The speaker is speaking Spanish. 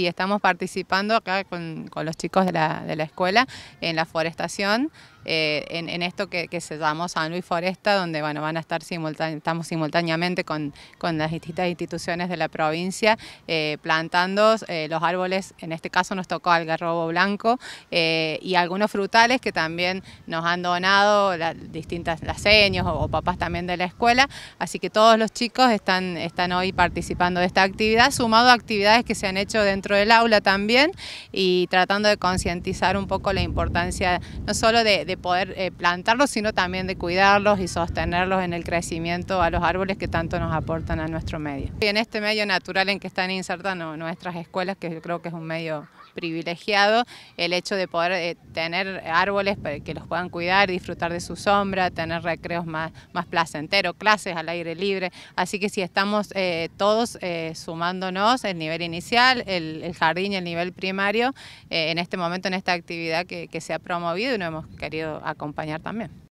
Y estamos participando acá con, los chicos de la, escuela en la forestación, eh, en, esto que, se llamó San Luis Foresta, donde bueno, van a estar estamos simultáneamente con, las distintas instituciones de la provincia eh, plantando eh, los árboles, en este caso nos tocó algarrobo blanco y algunos frutales que también nos han donado las distintas las o, papás también de la escuela, así que todos los chicos están, están hoy participando de esta actividad, sumado a actividades que se han hecho dentro del aula también y tratando de concientizar un poco la importancia no solo de, poder eh, plantarlos, sino también de cuidarlos y sostenerlos en el crecimiento a los árboles que tanto nos aportan a nuestro medio. Y en este medio natural en que están insertas nuestras escuelas, que yo creo que es un medio privilegiado el hecho de poder eh, tener árboles para que los puedan cuidar, disfrutar de su sombra, tener recreos más, más placenteros, clases al aire libre. Así que si estamos eh, todos sumándonos, el nivel inicial, el el, jardín y el nivel primario eh, en este momento, en esta actividad que, que se ha promovido y nos hemos querido acompañar también.